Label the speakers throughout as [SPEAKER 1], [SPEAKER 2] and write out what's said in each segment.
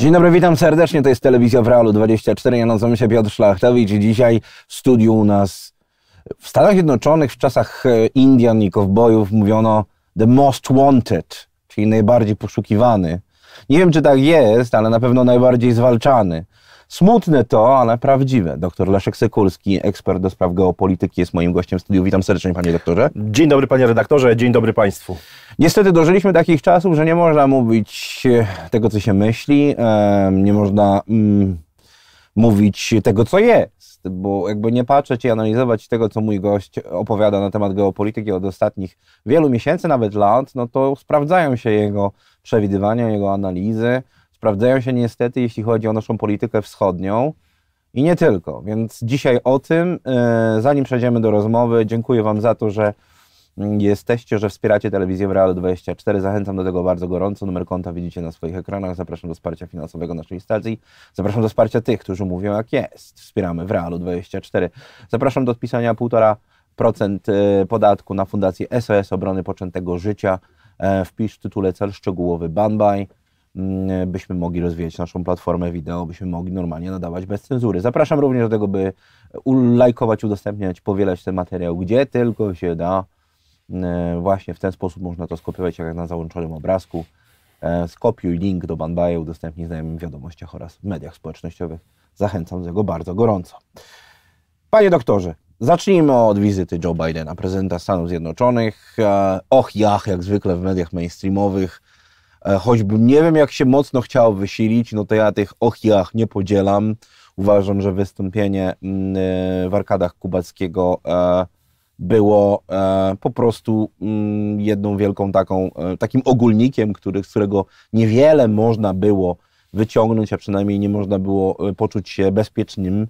[SPEAKER 1] Dzień dobry, witam serdecznie. To jest telewizja w Realu 24. Ja nazywam się Piotr Szlachtowicz i dzisiaj w studiu u nas w Stanach Zjednoczonych w czasach e, Indian i kowbojów mówiono the most wanted, czyli najbardziej poszukiwany. Nie wiem, czy tak jest, ale na pewno najbardziej zwalczany. Smutne to, ale prawdziwe. Doktor Leszek Sekulski, ekspert do spraw geopolityki,
[SPEAKER 2] jest moim gościem w studiu. Witam serdecznie, panie doktorze. Dzień dobry, panie redaktorze, dzień dobry państwu.
[SPEAKER 1] Niestety dożyliśmy takich czasów, że nie można mówić e, tego, co się myśli, nie można mm, mówić tego, co jest, bo jakby nie patrzeć i analizować tego, co mój gość opowiada na temat geopolityki od ostatnich wielu miesięcy, nawet lat, no to sprawdzają się jego przewidywania, jego analizy sprawdzają się niestety, jeśli chodzi o naszą politykę wschodnią i nie tylko. Więc dzisiaj o tym, e, zanim przejdziemy do rozmowy, dziękuję Wam za to, że mm, jesteście, że wspieracie telewizję w Real 24. Zachęcam do tego bardzo gorąco. Numer konta widzicie na swoich ekranach. Zapraszam do wsparcia finansowego naszej stacji. Zapraszam do wsparcia tych, którzy mówią jak jest. Wspieramy w Realu 24. Zapraszam do odpisania 1,5% e, podatku na Fundację SOS Obrony Poczętego Życia. E, wpisz w tytule cel szczegółowy Banbaj. Mm, e, byśmy mogli rozwijać naszą platformę wideo, byśmy mogli normalnie nadawać bez cenzury. Zapraszam również do tego, by ulajkować, udostępniać, powielać ten materiał, gdzie tylko się da. Mm, e, właśnie w ten sposób można to skopiować, jak na załączonym obrazku. E, skopiuj link do Banbaje, udostępnij znajomym w wiadomościach oraz w mediach społecznościowych. Zachęcam do tego bardzo gorąco. Panie doktorze, Zacznijmy od wizyty Joe Bidena, prezydenta Stanów Zjednoczonych. Och, jach, jak zwykle w mediach mainstreamowych. E, choćbym nie wiem, jak się mocno chciał wysilić, no to ja tych ochjach nie podzielam. Uważam, że wystąpienie mm, e, w arkadach kubackiego e, było po prostu mm, jedną wielką taką, takim ogólnikiem, który, z którego niewiele można było wyciągnąć, a przynajmniej nie można było poczuć się bezpiecznym.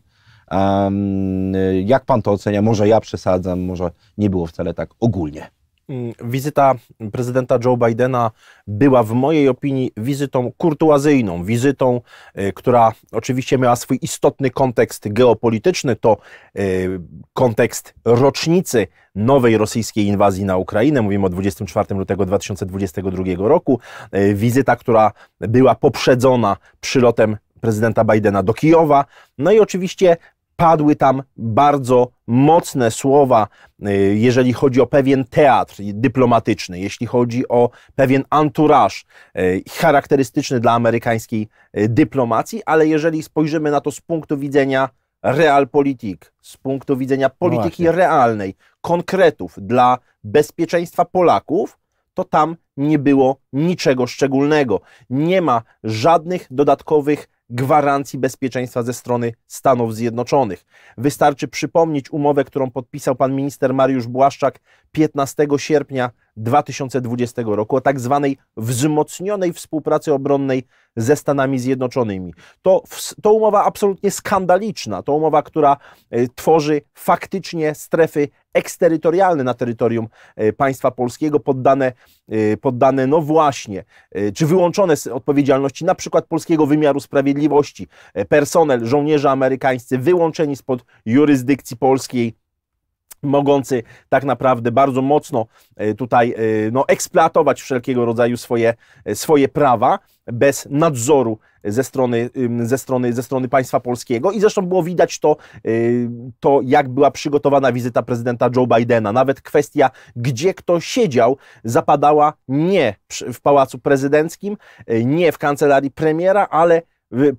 [SPEAKER 1] Jak pan to ocenia? Może ja przesadzam, może nie było wcale tak ogólnie.
[SPEAKER 2] Mm, wizyta prezydenta Joe Bidena była w mojej opinii wizytą kurtuazyjną, wizytą, e, która oczywiście miała swój istotny kontekst geopolityczny, to e, kontekst rocznicy nowej rosyjskiej inwazji na Ukrainę, mówimy o 24 lutego 2022 roku, e, wizyta, która była poprzedzona przylotem prezydenta Bidena do Kijowa. No i oczywiście padły tam bardzo mocne słowa, y, jeżeli chodzi o pewien teatr dyplomatyczny, jeśli chodzi o pewien anturaż y, charakterystyczny dla amerykańskiej y, dyplomacji, ale jeżeli spojrzymy na to z punktu widzenia realpolitik, z punktu widzenia no polityki realnej, konkretów dla bezpieczeństwa Polaków, to tam nie było niczego szczególnego. Nie ma żadnych dodatkowych gwarancji bezpieczeństwa ze strony Stanów Zjednoczonych. Wystarczy przypomnieć umowę, którą podpisał pan minister Mariusz Błaszczak 15 sierpnia 2020 roku o tak zwanej wzmocnionej współpracy obronnej ze Stanami Zjednoczonymi. To, to umowa absolutnie skandaliczna, to umowa, która y, tworzy faktycznie strefy eksterytorialne na terytorium e, państwa polskiego, poddane, e, poddane no właśnie, e, czy wyłączone z odpowiedzialności na przykład polskiego wymiaru sprawiedliwości, personel, żołnierze amerykańscy wyłączeni spod jurysdykcji polskiej, mogący tak naprawdę bardzo mocno e, tutaj e, no, eksploatować wszelkiego rodzaju swoje, e, swoje prawa bez nadzoru ze strony, ze, strony, ze strony państwa polskiego. I zresztą było widać to, to, jak była przygotowana wizyta prezydenta Joe Bidena. Nawet kwestia, gdzie kto siedział, zapadała nie w pałacu prezydenckim, nie w kancelarii premiera, ale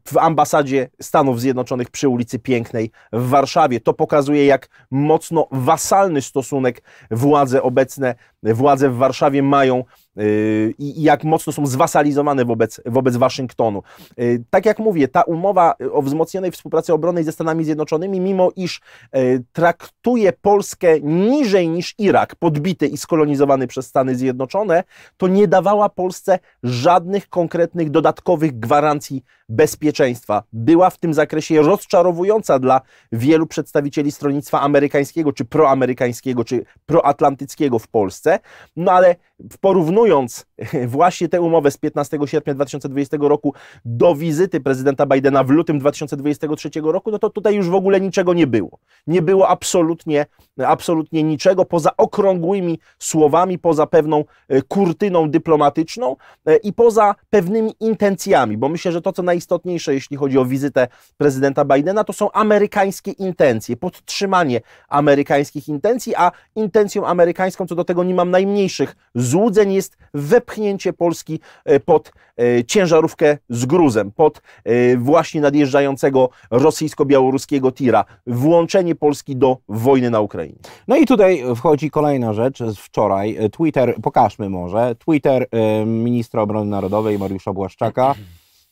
[SPEAKER 2] w ambasadzie Stanów Zjednoczonych przy ulicy Pięknej w Warszawie. To pokazuje, jak mocno wasalny stosunek władze obecne władze w Warszawie mają y, i jak mocno są zwasalizowane wobec, wobec Waszyngtonu. Y, tak jak mówię, ta umowa o wzmocnionej współpracy obronnej ze Stanami Zjednoczonymi, mimo iż y, traktuje Polskę niżej niż Irak, podbity i skolonizowany przez Stany Zjednoczone, to nie dawała Polsce żadnych konkretnych dodatkowych gwarancji bezpieczeństwa. Była w tym zakresie rozczarowująca dla wielu przedstawicieli stronnictwa amerykańskiego, czy proamerykańskiego, czy proatlantyckiego w Polsce no ale porównując właśnie tę umowę z 15 sierpnia 2020 roku do wizyty prezydenta Bidena w lutym 2023 roku, no to tutaj już w ogóle niczego nie było. Nie było absolutnie, absolutnie niczego poza okrągłymi słowami, poza pewną e, kurtyną dyplomatyczną e, i poza pewnymi intencjami, bo myślę, że to, co najistotniejsze, jeśli chodzi o wizytę prezydenta Bidena, to są amerykańskie intencje, podtrzymanie amerykańskich intencji, a intencją amerykańską co do tego nie mam najmniejszych złudzeń jest wepchnięcie Polski e, pod e, ciężarówkę z gruzem, pod e, właśnie nadjeżdżającego rosyjsko-białoruskiego tira, włączenie Polski do wojny na Ukrainie.
[SPEAKER 1] No i tutaj wchodzi kolejna rzecz z wczoraj. Twitter, pokażmy może, Twitter ministra obrony narodowej Mariusza Błaszczaka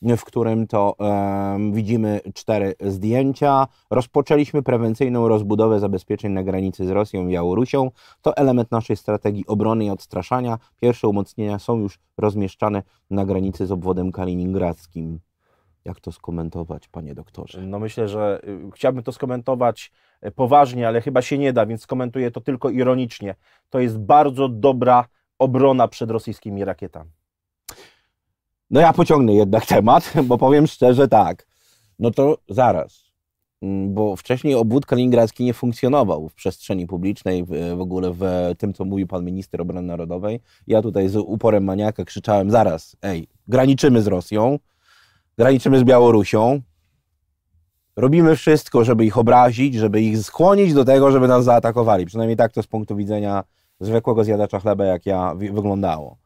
[SPEAKER 1] w którym to um, widzimy cztery zdjęcia. Rozpoczęliśmy prewencyjną rozbudowę zabezpieczeń na granicy z Rosją i Białorusią. To element naszej strategii obrony i odstraszania. Pierwsze umocnienia są już rozmieszczane na granicy z obwodem kaliningradzkim. Jak to skomentować,
[SPEAKER 2] panie doktorze? No myślę, że y, chciałbym to skomentować y, poważnie, ale chyba się nie da, więc skomentuję to tylko ironicznie. To jest bardzo dobra obrona przed rosyjskimi rakietami.
[SPEAKER 1] No ja pociągnę jednak temat, bo powiem szczerze tak. No to zaraz. Mm, bo wcześniej obwód kaliningradzki nie funkcjonował w przestrzeni publicznej, w ogóle w tym, co mówił pan minister obrony narodowej. Ja tutaj z uporem maniaka krzyczałem zaraz, ej, graniczymy z Rosją, graniczymy z Białorusią, robimy wszystko, żeby ich obrazić, żeby ich skłonić do tego, żeby nas zaatakowali. Przynajmniej tak to z punktu widzenia zwykłego zjadacza chleba, jak ja, wyglądało.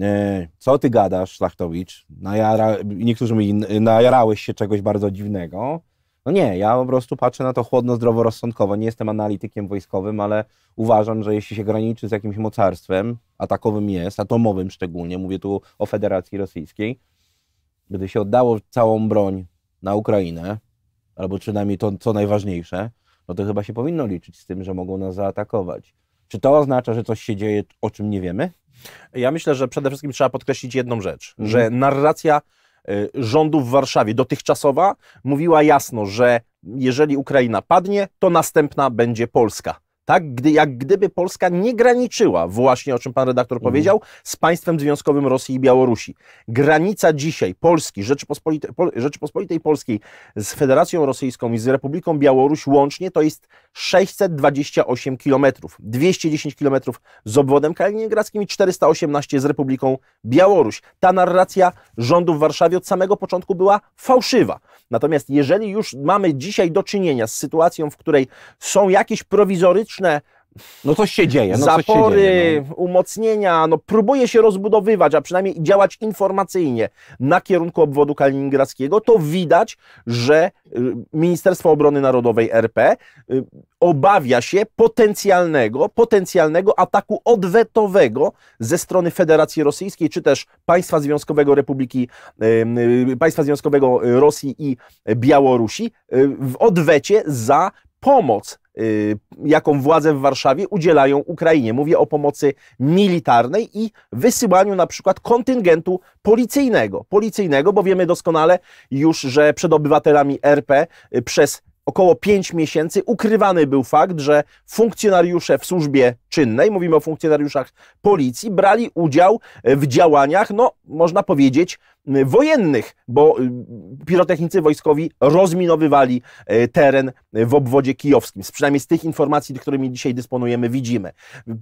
[SPEAKER 1] E, co ty gadasz, Szlachtowicz? Najara... Niektórzy mi najarałeś się czegoś bardzo dziwnego. No nie, ja po prostu patrzę na to chłodno, zdroworozsądkowo. Nie jestem analitykiem wojskowym, ale uważam, że jeśli się graniczy z jakimś mocarstwem, a takowym jest, atomowym szczególnie, mówię tu o Federacji Rosyjskiej, gdy się oddało całą broń na Ukrainę, albo przynajmniej to, co najważniejsze, no to chyba się powinno liczyć z tym, że mogą nas zaatakować. Czy to oznacza, że coś się dzieje, o czym nie wiemy?
[SPEAKER 2] Ja myślę, że przede wszystkim trzeba podkreślić jedną rzecz, mhm. że narracja y, rządu w Warszawie dotychczasowa mówiła jasno, że jeżeli Ukraina padnie, to następna będzie Polska tak? Gdy, jak gdyby Polska nie graniczyła, właśnie o czym pan redaktor mhm. powiedział, mhm. z państwem związkowym Rosji i Białorusi. Granica dzisiaj Polski, Rzeczypospolite, Pol, Rzeczypospolitej Polskiej z Federacją Rosyjską i z Republiką Białoruś łącznie to jest 628 kilometrów. 210 kilometrów z obwodem kaliningradzkim i 418 z Republiką Białoruś. Ta narracja rządu w Warszawie od samego początku była fałszywa. Natomiast jeżeli już mamy dzisiaj do czynienia z sytuacją, w której są jakieś prowizoryczne no coś się dzieje. No zapory, coś się dzieje, no. umocnienia, no próbuje się rozbudowywać, a przynajmniej działać informacyjnie na kierunku obwodu kaliningradzkiego, to widać, że y, Ministerstwo Obrony Narodowej RP y, obawia się potencjalnego, potencjalnego ataku odwetowego ze strony Federacji Rosyjskiej, czy też państwa związkowego Republiki, y, państwa związkowego Rosji i Białorusi w odwecie za pomoc Y, jaką władze w Warszawie udzielają Ukrainie. Mówię o pomocy militarnej i wysyłaniu na przykład kontyngentu policyjnego. Policyjnego, bo wiemy doskonale już, że przed obywatelami RP y, przez około 5 miesięcy ukrywany był fakt, że funkcjonariusze w służbie czynnej, mówimy o funkcjonariuszach policji, brali udział w działaniach, no można powiedzieć, wojennych, bo y, pirotechnicy wojskowi rozminowywali e, teren w obwodzie kijowskim. przynajmniej z tych informacji, którymi dzisiaj dysponujemy, widzimy.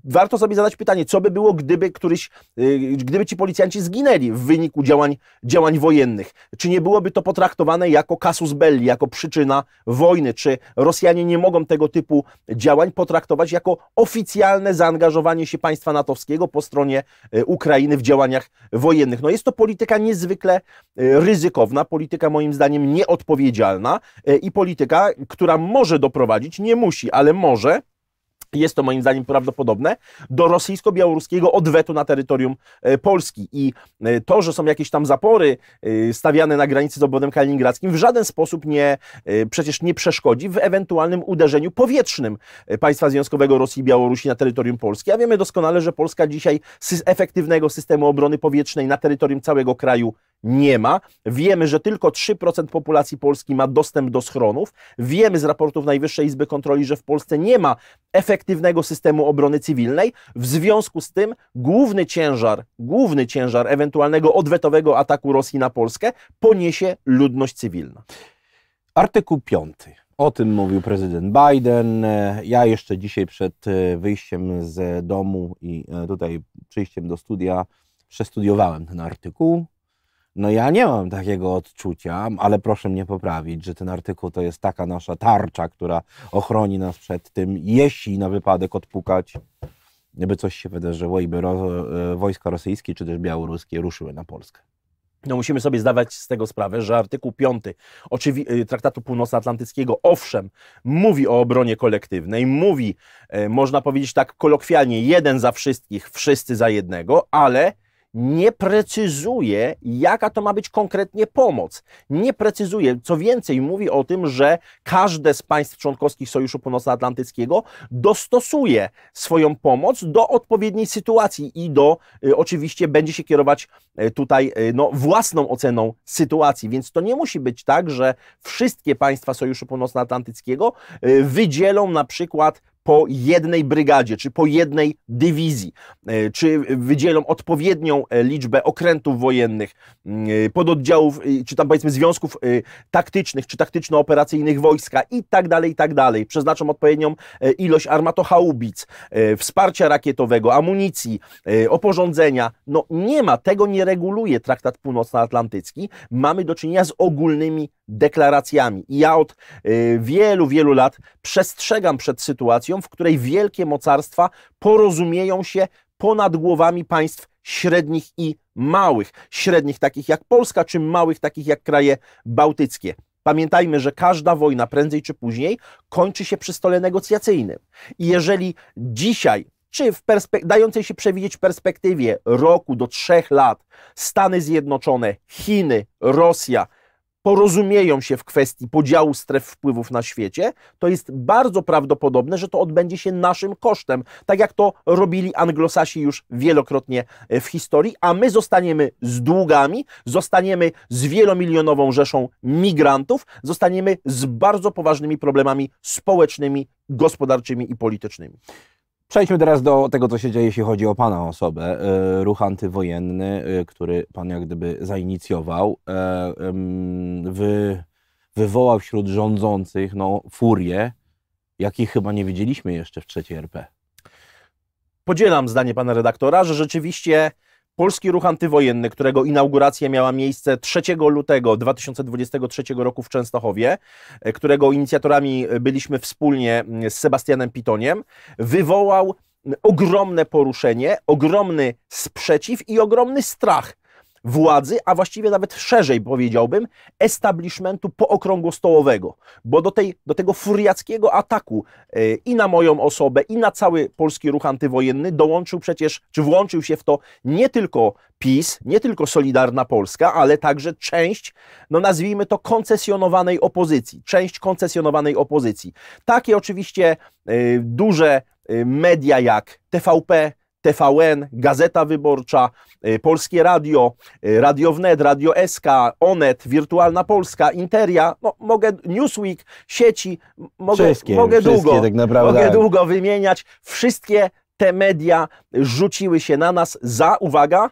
[SPEAKER 2] Warto sobie zadać pytanie, co by było, gdyby któryś, y, gdyby ci policjanci zginęli w wyniku działań, działań wojennych? Czy nie byłoby to potraktowane jako kasus belli, jako przyczyna wojny? Czy Rosjanie nie mogą tego typu działań potraktować jako oficjalne zaangażowanie się państwa natowskiego po stronie y, Ukrainy w działaniach wojennych? No jest to polityka niezwykle niezwykle e, ryzykowna, polityka moim zdaniem nieodpowiedzialna e, i polityka, która może doprowadzić, nie musi, ale może jest to moim zdaniem prawdopodobne, do rosyjsko-białoruskiego odwetu na terytorium e, Polski. I e, to, że są jakieś tam zapory e, stawiane na granicy z obwodem kaliningradzkim, w żaden sposób nie, przecież nie przeszkodzi w ewentualnym uderzeniu powietrznym państwa Związkowego Rosji i Białorusi na terytorium Polski. A wiemy doskonale, że Polska dzisiaj z efektywnego systemu obrony powietrznej na terytorium całego kraju nie ma. Wiemy, że tylko 3% populacji Polski ma dostęp do schronów. Wiemy z raportów Najwyższej Izby Kontroli, że w Polsce nie ma efektywnego systemu obrony cywilnej. W związku z tym główny ciężar, główny ciężar ewentualnego odwetowego ataku Rosji na Polskę poniesie ludność cywilna.
[SPEAKER 1] Artykuł 5. O tym mówił prezydent Biden. Ja jeszcze dzisiaj przed e, wyjściem z domu i e, tutaj przyjściem do studia przestudiowałem ten artykuł. No ja nie mam takiego odczucia, ale proszę mnie poprawić, że ten artykuł to jest taka nasza tarcza, która ochroni nas przed tym, jeśli na wypadek odpukać, by coś się wydarzyło i by ro, e, wojska rosyjskie czy też białoruskie ruszyły na Polskę.
[SPEAKER 2] No musimy sobie zdawać z tego sprawę, że artykuł 5 e, Traktatu Północnoatlantyckiego owszem mówi o obronie kolektywnej, mówi, e, można powiedzieć tak kolokwialnie, jeden za wszystkich, wszyscy za jednego, ale nie precyzuje, jaka to ma być konkretnie pomoc. Nie precyzuje. Co więcej, mówi o tym, że każde z państw członkowskich Sojuszu Północnoatlantyckiego dostosuje swoją pomoc do odpowiedniej sytuacji i do, y, oczywiście, będzie się kierować y, tutaj y, no, własną oceną sytuacji. Więc to nie musi być tak, że wszystkie państwa Sojuszu Północnoatlantyckiego y, wydzielą na przykład po jednej brygadzie, czy po jednej dywizji, e, czy wydzielą odpowiednią e, liczbę okrętów wojennych, mm, e, pododdziałów, czy tam powiedzmy związków taktycznych, czy taktyczno-operacyjnych wojska i tak dalej, i tak dalej. Przeznaczą odpowiednią ilość armatochaubic, wsparcia rakietowego, amunicji, oporządzenia. No nie ma, tego nie reguluje Traktat Północnoatlantycki. Mamy do czynienia z ogólnymi deklaracjami. I ja od y, wielu, wielu lat przestrzegam przed sytuacją, w której wielkie mocarstwa porozumieją się ponad głowami państw średnich i małych, średnich takich jak Polska, czy małych takich jak kraje bałtyckie. Pamiętajmy, że każda wojna prędzej czy później kończy się przy stole negocjacyjnym. I jeżeli dzisiaj, czy w dającej się przewidzieć perspektywie roku do trzech lat, Stany Zjednoczone, Chiny, Rosja porozumieją się w kwestii podziału stref wpływów na świecie, to jest bardzo prawdopodobne, że to odbędzie się naszym kosztem, tak jak to robili anglosasi już wielokrotnie e, w historii, a my zostaniemy z długami, zostaniemy z wielomilionową rzeszą migrantów, zostaniemy z bardzo poważnymi problemami społecznymi, gospodarczymi i politycznymi.
[SPEAKER 1] Przejdźmy teraz do tego, co się dzieje, jeśli chodzi o Pana osobę. E, ruch antywojenny, e, który Pan jak gdyby zainicjował, e, wy, wywołał wśród rządzących no, furię, jakiej chyba nie widzieliśmy jeszcze w trzeciej
[SPEAKER 2] RP. Podzielam zdanie Pana redaktora, że rzeczywiście Polski Ruch Antywojenny, którego inauguracja miała miejsce 3 lutego 2023 roku w Częstochowie, e, którego inicjatorami e, byliśmy wspólnie mm, z Sebastianem Pitoniem, wywołał mm, ogromne poruszenie, ogromny sprzeciw i ogromny strach władzy, a właściwie nawet szerzej powiedziałbym, establishmentu pookrągłostołowego, bo do, tej, do tego furiackiego ataku e, i na moją osobę, i na cały polski ruch antywojenny dołączył przecież, czy włączył się w to nie tylko PiS, nie tylko Solidarna Polska, ale także część, no nazwijmy to, koncesjonowanej opozycji. Część koncesjonowanej opozycji. Takie oczywiście e, duże e, media jak TVP, TVN, Gazeta Wyborcza, y, Polskie Radio, y, Radio Wnet, Radio SK, Onet, Wirtualna Polska, Interia, no, mogę, Newsweek, sieci, mogę, wszystkie, mogę, długo, tak mogę długo wymieniać. Wszystkie te media rzuciły się na nas za, uwaga,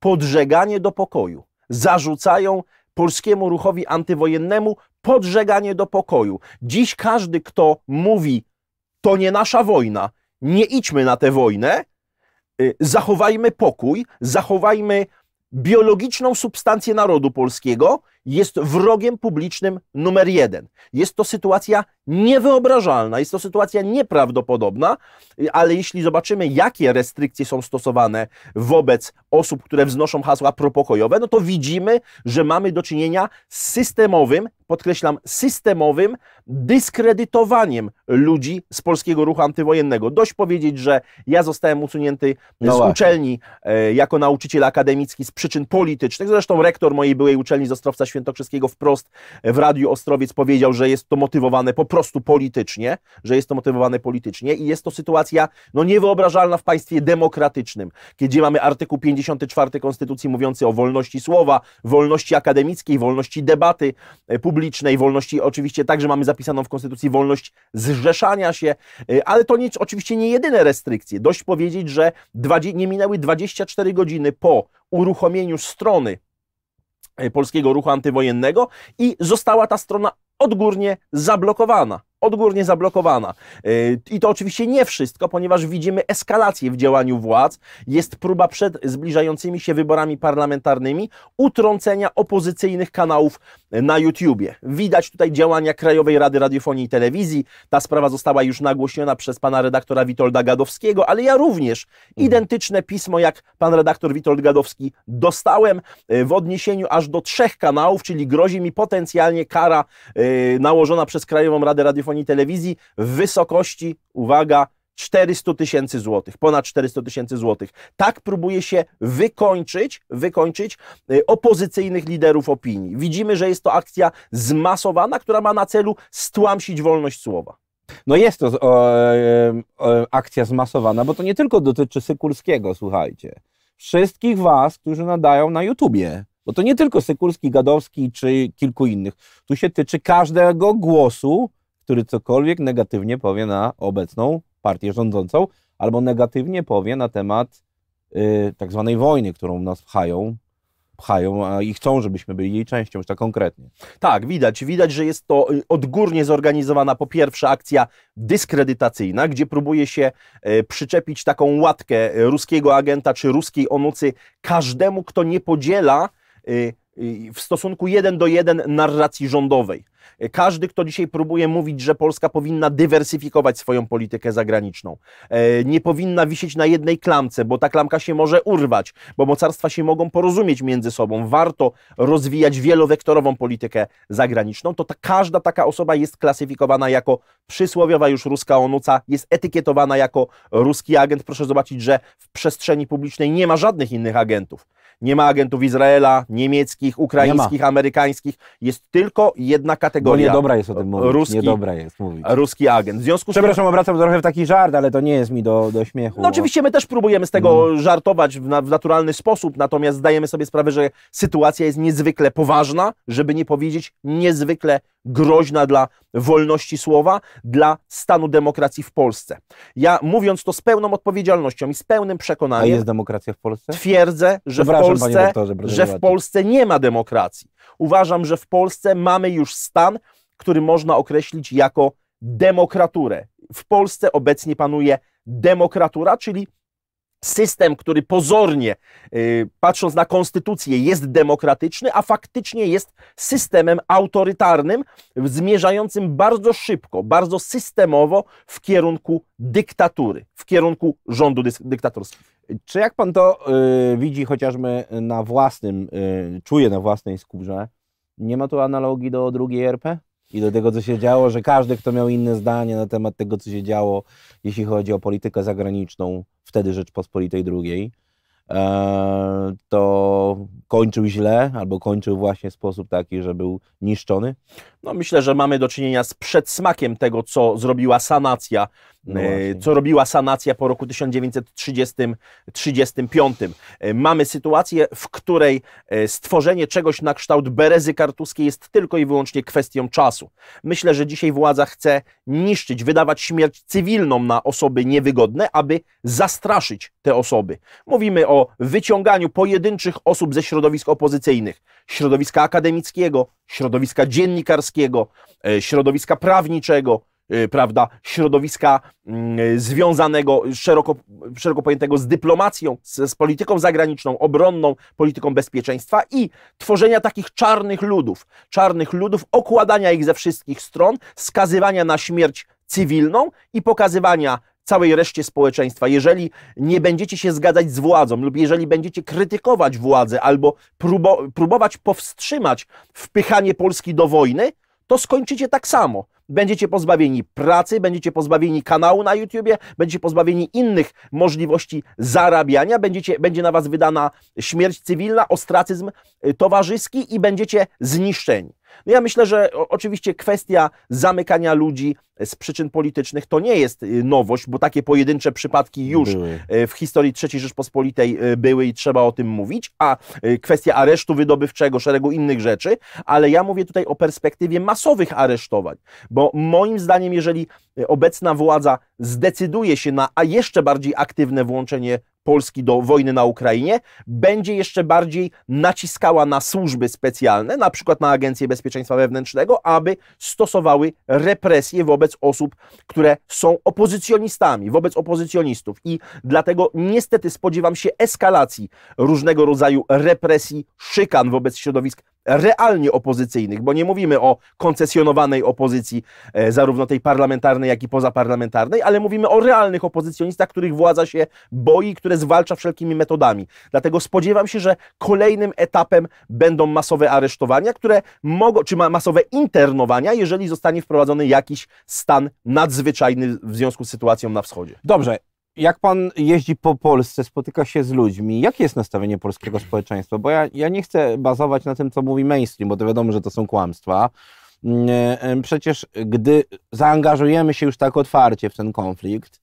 [SPEAKER 2] podżeganie do pokoju. Zarzucają polskiemu ruchowi antywojennemu podżeganie do pokoju. Dziś każdy, kto mówi, to nie nasza wojna, nie idźmy na tę wojnę, Y, zachowajmy pokój, zachowajmy biologiczną substancję narodu polskiego, jest wrogiem publicznym numer jeden. Jest to sytuacja niewyobrażalna, jest to sytuacja nieprawdopodobna, ale jeśli zobaczymy, jakie restrykcje są stosowane wobec osób, które wznoszą hasła propokojowe, no to widzimy, że mamy do czynienia z systemowym, podkreślam, systemowym dyskredytowaniem ludzi z polskiego ruchu antywojennego. Dość powiedzieć, że ja zostałem usunięty no z właśnie. uczelni e, jako nauczyciel akademicki z przyczyn politycznych. Zresztą rektor mojej byłej uczelni z Ostrowca Świętokrzyskiego wprost w Radiu Ostrowiec powiedział, że jest to motywowane po prostu prostu politycznie, że jest to motywowane politycznie i jest to sytuacja no, niewyobrażalna w państwie demokratycznym, kiedy mamy artykuł 54 Konstytucji mówiący o wolności słowa, wolności akademickiej, wolności debaty e, publicznej, wolności oczywiście także mamy zapisaną w Konstytucji wolność zrzeszania się, e, ale to nic, oczywiście nie jedyne restrykcje. Dość powiedzieć, że 20, nie minęły 24 godziny po uruchomieniu strony E, polskiego ruchu antywojennego i została ta strona odgórnie zablokowana odgórnie zablokowana. Y, I to oczywiście nie wszystko, ponieważ widzimy eskalację w działaniu władz. Jest próba przed zbliżającymi się wyborami parlamentarnymi utrącenia opozycyjnych kanałów na YouTubie. Widać tutaj działania Krajowej Rady Radiofonii i Telewizji. Ta sprawa została już nagłośniona przez pana redaktora Witolda Gadowskiego, ale ja również mhm. identyczne pismo jak pan redaktor Witold Gadowski dostałem y, w odniesieniu aż do trzech kanałów, czyli grozi mi potencjalnie kara y, nałożona przez Krajową Radę Radiofonii radiofonii i telewizji w wysokości, uwaga, 400 tysięcy złotych, ponad 400 tysięcy złotych. Tak próbuje się wykończyć, wykończyć y, opozycyjnych liderów opinii. Widzimy, że jest to akcja zmasowana, która ma na celu stłamsić wolność słowa.
[SPEAKER 1] No jest to o, o, e, e, akcja zmasowana, bo to nie tylko dotyczy Sykulskiego, słuchajcie. Wszystkich was, którzy nadają na YouTubie. Bo to nie tylko Sykulski, Gadowski czy kilku innych. Tu się tyczy każdego głosu, który cokolwiek negatywnie powie na obecną partię rządzącą albo negatywnie powie na temat yy, tak zwanej wojny, którą nas
[SPEAKER 2] pchają, pchają i chcą, żebyśmy byli jej częścią, już tak konkretnie. Tak, widać. Widać, że jest to y, odgórnie zorganizowana po pierwsze akcja dyskredytacyjna, gdzie próbuje się y, przyczepić taką łatkę y, ruskiego agenta czy ruskiej onucy każdemu, kto nie podziela w stosunku jeden do jeden narracji rządowej. E, każdy, kto dzisiaj próbuje mówić, że Polska powinna dywersyfikować swoją politykę zagraniczną, e, nie powinna wisieć na jednej klamce, bo ta klamka się może urwać, bo mocarstwa się mogą porozumieć między sobą. Warto rozwijać wielowektorową politykę zagraniczną. To ta, każda taka osoba jest klasyfikowana jako przysłowiowa już ruska onuca, jest etykietowana jako ruski agent. Proszę zobaczyć, że w przestrzeni publicznej nie ma żadnych innych agentów. Nie ma agentów Izraela, niemieckich, ukraińskich, amerykańskich. Jest tylko jedna kategoria. Bo niedobra jest o tym mówić. Ruski, niedobra jest mówić. Ruski agent. W związku Przepraszam, obracam
[SPEAKER 1] trochę w taki żart, ale to nie jest mi do, do śmiechu. No oczywiście
[SPEAKER 2] my też próbujemy z tego mm. żartować w, na, w naturalny sposób, natomiast zdajemy sobie sprawę, że sytuacja jest niezwykle poważna, żeby nie powiedzieć niezwykle groźna dla wolności słowa, dla stanu demokracji w Polsce. Ja mówiąc to z pełną odpowiedzialnością i z pełnym przekonaniem. A jest demokracja w Polsce? Twierdzę, że Dobra, w Polsce. Polsce, że w Polsce nie ma demokracji. Uważam, że w Polsce mamy już stan, który można określić jako demokraturę. W Polsce obecnie panuje demokratura, czyli system, który pozornie, y, patrząc na konstytucję, jest demokratyczny, a faktycznie jest systemem autorytarnym, zmierzającym bardzo szybko, bardzo systemowo w kierunku dyktatury, w kierunku rządu dyktatorskiego. Czy jak pan to y, widzi chociażby
[SPEAKER 1] na własnym, yy, czuje na własnej skórze, nie ma tu analogii do drugiej RP? i do tego, co się działo, że każdy, kto miał inne zdanie na temat tego, co się działo, jeśli chodzi o politykę zagraniczną, wtedy Rzeczpospolitej II, e, to kończył źle, albo kończył właśnie w sposób taki, że był niszczony
[SPEAKER 2] no myślę, że mamy do czynienia z przedsmakiem tego, co zrobiła sanacja, no e, co robiła sanacja po roku 1935. E, mamy sytuację, w której e, stworzenie czegoś na kształt berezy kartuskiej jest tylko i wyłącznie kwestią czasu. Myślę, że dzisiaj władza chce niszczyć, wydawać śmierć cywilną na osoby niewygodne, aby zastraszyć te osoby. Mówimy o wyciąganiu pojedynczych osób ze środowisk opozycyjnych, środowiska akademickiego, środowiska dziennikarskiego, lekarskiego, e, środowiska prawniczego, e, prawda, środowiska mm, e, związanego, szeroko, szeroko pojętego z dyplomacją, z, z, polityką zagraniczną, obronną, polityką bezpieczeństwa i tworzenia takich czarnych ludów, czarnych ludów, okładania ich ze wszystkich stron, skazywania na śmierć cywilną i pokazywania całej reszcie społeczeństwa. Jeżeli nie będziecie się zgadzać z władzą, lub jeżeli będziecie krytykować władzę, albo próbo, próbować powstrzymać wpychanie Polski do wojny, to skończycie tak samo. Będziecie pozbawieni pracy, będziecie pozbawieni kanału na YouTubie, będziecie pozbawieni innych możliwości zarabiania, będziecie, będzie na was wydana śmierć cywilna, ostracyzm y, towarzyski i będziecie zniszczeni. No ja myślę, że oczywiście kwestia zamykania ludzi z przyczyn politycznych to nie jest y, nowość, bo takie pojedyncze przypadki już były. Y, w historii III Rzeczpospolitej y, były i trzeba o tym mówić, a kwestia aresztu wydobywczego, szeregu innych rzeczy, ale ja mówię tutaj o perspektywie masowych aresztowań, bo moim zdaniem, jeżeli obecna władza zdecyduje się na a jeszcze bardziej aktywne włączenie Polski do wojny na Ukrainie, będzie jeszcze bardziej naciskała na służby specjalne, na przykład na Agencję Bezpieczeństwa Wewnętrznego, aby stosowały represje wobec osób, które są opozycjonistami, wobec opozycjonistów. I dlatego niestety spodziewam się eskalacji różnego rodzaju represji, szykan wobec środowisk realnie opozycyjnych, bo nie mówimy o koncesjonowanej opozycji, e, zarówno tej parlamentarnej, jak i pozaparlamentarnej, ale mówimy o realnych opozycjonistach, których władza się boi, które zwalcza wszelkimi metodami. Dlatego spodziewam się, że kolejnym etapem będą masowe aresztowania, które mogą, czy masowe internowania, jeżeli zostanie wprowadzony jakiś stan nadzwyczajny w związku z sytuacją na wschodzie. Dobrze,
[SPEAKER 1] jak pan jeździ po Polsce, spotyka się z ludźmi, jakie jest nastawienie polskiego społeczeństwa? Bo ja, ja nie chcę bazować na tym, co mówi mainstream, bo to wiadomo, że to są kłamstwa. Mm, e, e, przecież gdy zaangażujemy się już tak otwarcie w ten konflikt,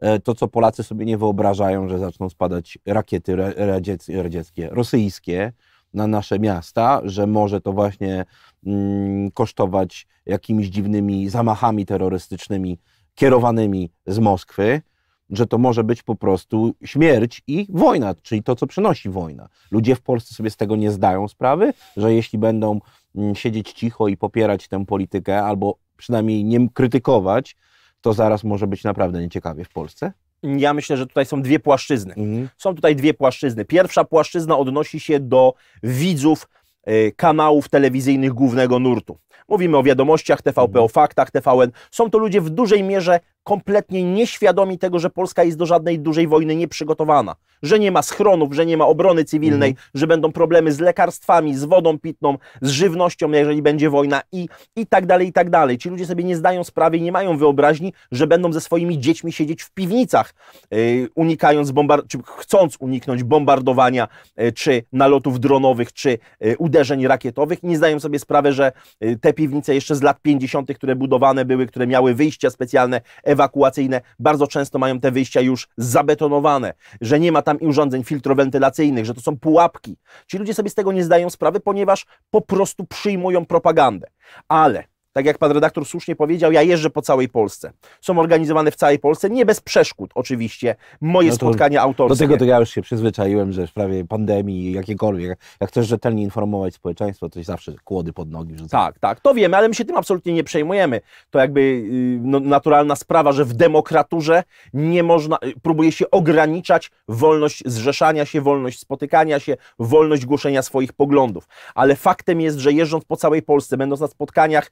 [SPEAKER 1] e, to co Polacy sobie nie wyobrażają, że zaczną spadać rakiety radzieckie, radzieckie rosyjskie na nasze miasta, że może to właśnie mm, kosztować jakimiś dziwnymi zamachami terrorystycznymi kierowanymi z Moskwy że to może być po prostu śmierć i wojna, czyli to, co przynosi wojna. Ludzie w Polsce sobie z tego nie zdają sprawy, że jeśli będą mm, siedzieć cicho i popierać tę politykę, albo przynajmniej nie krytykować, to zaraz może być naprawdę nieciekawie w Polsce?
[SPEAKER 2] Ja myślę, że tutaj są dwie płaszczyzny. Mhm. Są tutaj dwie płaszczyzny. Pierwsza płaszczyzna odnosi się do widzów y, kanałów telewizyjnych głównego nurtu. Mówimy o wiadomościach, TVP, mhm. o faktach, TVN. Są to ludzie w dużej mierze kompletnie nieświadomi tego, że Polska jest do żadnej dużej wojny nieprzygotowana, że nie ma schronów, że nie ma obrony cywilnej, mhm. że będą problemy z lekarstwami, z wodą pitną, z żywnością, jeżeli będzie wojna i, i tak dalej, i tak dalej. Ci ludzie sobie nie zdają sprawy i nie mają wyobraźni, że będą ze swoimi dziećmi siedzieć w piwnicach, yy, unikając bombard- czy chcąc uniknąć bombardowania, yy, czy nalotów dronowych, czy yy, uderzeń rakietowych. Nie zdają sobie sprawy, że y, te piwnice jeszcze z lat 50., które budowane były, które miały wyjścia specjalne, ewakuacyjne bardzo często mają te wyjścia już zabetonowane, że nie ma tam urządzeń filtrowentylacyjnych, że to są pułapki. Ci ludzie sobie z tego nie zdają sprawy, ponieważ po prostu przyjmują propagandę. Ale tak jak pan redaktor słusznie powiedział, ja jeżdżę po całej Polsce. Są organizowane w całej Polsce, nie bez przeszkód oczywiście, moje no spotkania autorskie. Do tego to ja
[SPEAKER 1] już się przyzwyczaiłem, że w sprawie pandemii, jakiekolwiek, jak chcesz rzetelnie informować społeczeństwo, to zawsze kłody pod nogi
[SPEAKER 2] Tak, tak, to wiemy, ale my się tym absolutnie nie przejmujemy. To jakby y, no, naturalna sprawa, że w demokraturze nie można, y, próbuje się ograniczać wolność zrzeszania się, wolność spotykania się, wolność głoszenia swoich poglądów. Ale faktem jest, że jeżdżąc po całej Polsce, będąc na spotkaniach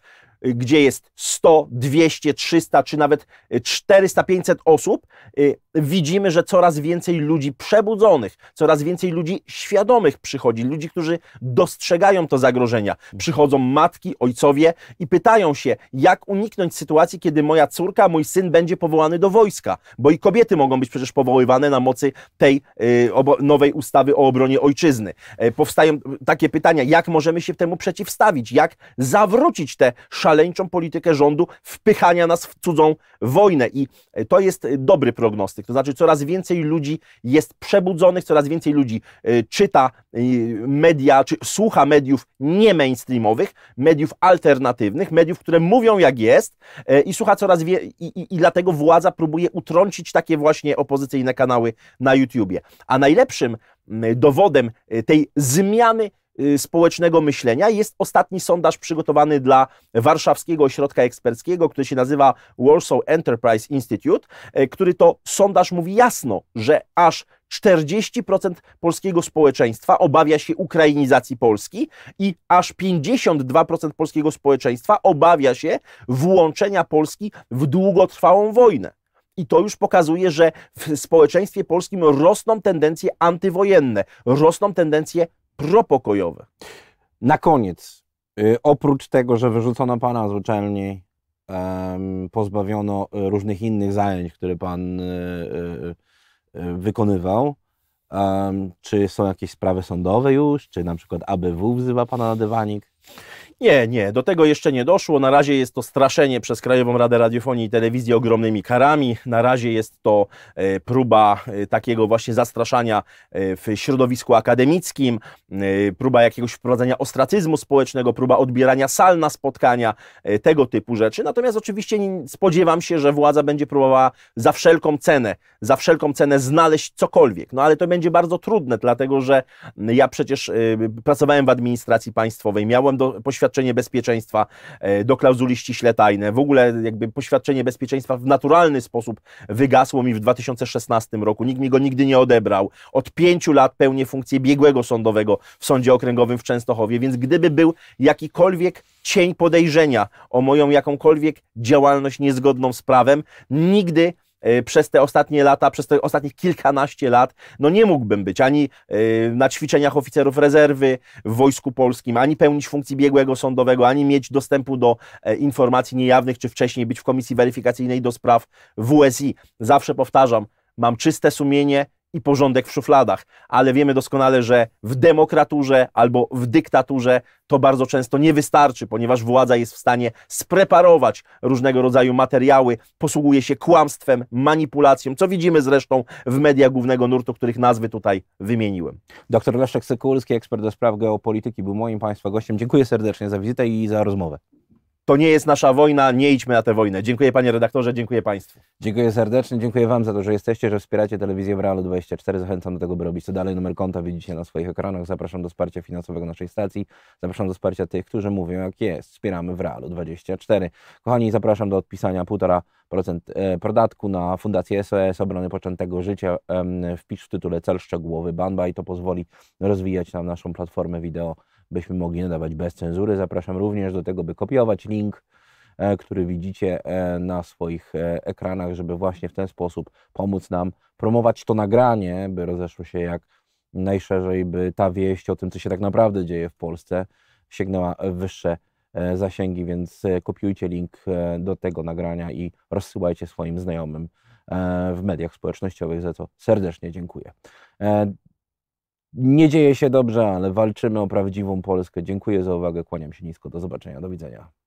[SPEAKER 2] gdzie jest 100, 200, 300 czy nawet 400, y, 500 osób, y, widzimy, że coraz więcej ludzi przebudzonych, coraz więcej ludzi świadomych przychodzi, ludzi, którzy dostrzegają to zagrożenia. Przychodzą matki, ojcowie i pytają się, jak uniknąć sytuacji, kiedy moja córka, mój syn będzie powołany do wojska, bo i kobiety mogą być przecież powoływane na mocy tej y, nowej ustawy o obronie ojczyzny. E, powstają takie pytania, jak możemy się temu przeciwstawić, jak zawrócić te szalenie szaleńczą politykę rządu wpychania nas w cudzą wojnę. I e, to jest e, dobry prognostyk. To znaczy, coraz więcej ludzi jest przebudzonych, coraz więcej ludzi e, czyta media, czy słucha mediów nie mainstreamowych, mediów alternatywnych, mediów, które mówią jak jest i słucha coraz więcej, i, i dlatego władza próbuje utrącić takie właśnie opozycyjne kanały na YouTubie. A najlepszym dowodem tej zmiany Y, społecznego myślenia. Jest ostatni sondaż przygotowany dla Warszawskiego Ośrodka Eksperckiego, który się nazywa Warsaw Enterprise Institute, e, który to sondaż mówi jasno, że aż 40% polskiego społeczeństwa obawia się ukrainizacji Polski i aż 52% polskiego społeczeństwa obawia się włączenia Polski w długotrwałą wojnę. I to już pokazuje, że w społeczeństwie polskim rosną tendencje antywojenne, rosną tendencje propokojowe. Na koniec,
[SPEAKER 1] y, oprócz tego, że wyrzucono pana z uczelni, pozbawiono różnych innych zajęć, które pan y, y, wykonywał, czy są jakieś sprawy sądowe już, czy na przykład ABW wzywa pana na dywanik?
[SPEAKER 2] Nie, nie, do tego jeszcze nie doszło. Na razie jest to straszenie przez Krajową Radę Radiofonii i Telewizji ogromnymi karami. Na razie jest to e, próba e, takiego właśnie zastraszania e, w środowisku akademickim, próba jakiegoś wprowadzenia ostracyzmu społecznego, próba odbierania sal na spotkania, tego typu rzeczy. Natomiast oczywiście spodziewam się, że władza będzie próbowała za wszelką cenę, za wszelką cenę znaleźć cokolwiek. No ale to będzie bardzo trudne, dlatego że ja przecież pracowałem w administracji państwowej, miałem do poświadczenia poświadczenie bezpieczeństwa e, do klauzuli ściśle tajne. W ogóle jakby poświadczenie bezpieczeństwa w naturalny sposób wygasło mi w 2016 roku. Nikt mi go nigdy nie odebrał. Od pięciu lat pełnię funkcję biegłego sądowego w Sądzie Okręgowym w Częstochowie, więc gdyby był jakikolwiek cień podejrzenia o moją jakąkolwiek działalność niezgodną z prawem, nigdy Y, przez te ostatnie lata, przez te ostatnich kilkanaście lat, no nie mógłbym być ani y, na ćwiczeniach oficerów rezerwy w Wojsku Polskim, ani pełnić funkcji biegłego sądowego, ani mieć dostępu do e, informacji niejawnych, czy wcześniej być w komisji weryfikacyjnej do spraw WSI. Zawsze powtarzam, mam czyste sumienie, i porządek w szufladach, ale wiemy doskonale, że w demokraturze albo w dyktaturze to bardzo często nie wystarczy, ponieważ władza jest w stanie spreparować różnego rodzaju materiały, posługuje się kłamstwem, manipulacją, co widzimy zresztą w mediach głównego nurtu, których nazwy tutaj wymieniłem. Doktor Leszek Sykulski,
[SPEAKER 1] ekspert do spraw geopolityki, był moim Państwa gościem. Dziękuję serdecznie za wizytę i za rozmowę. To nie jest nasza wojna, nie idźmy na tę wojnę. Dziękuję panie redaktorze, dziękuję państwu. Dziękuję serdecznie, dziękuję wam za to, że jesteście, że wspieracie telewizję Realu 24. Zachęcam do tego, by robić to dalej. Numer konta widzicie na swoich ekranach. Zapraszam do wsparcia finansowego naszej stacji. Zapraszam do wsparcia tych, którzy mówią jak jest. Wspieramy w Realu 24. Kochani, zapraszam do odpisania 1,5% e, podatku na Fundację SOS Obrony Poczętego Życia. Wpisz w tytule cel szczegółowy Banba i to pozwoli rozwijać nam naszą platformę wideo byśmy mogli nadawać bez cenzury. Zapraszam również do tego, by kopiować link, e, który widzicie e, na swoich e, ekranach, żeby właśnie w ten sposób pomóc nam promować to nagranie, by rozeszło się jak najszerzej, by ta wieść o tym, co się tak naprawdę dzieje w Polsce, sięgnęła wyższe zasięgi, więc kopiujcie link do tego nagrania i rozsyłajcie swoim znajomym w mediach społecznościowych, za co serdecznie dziękuję nie dzieje się dobrze, ale walczymy o prawdziwą Polskę. Dziękuję za uwagę, kłaniam się nisko, do zobaczenia, do widzenia.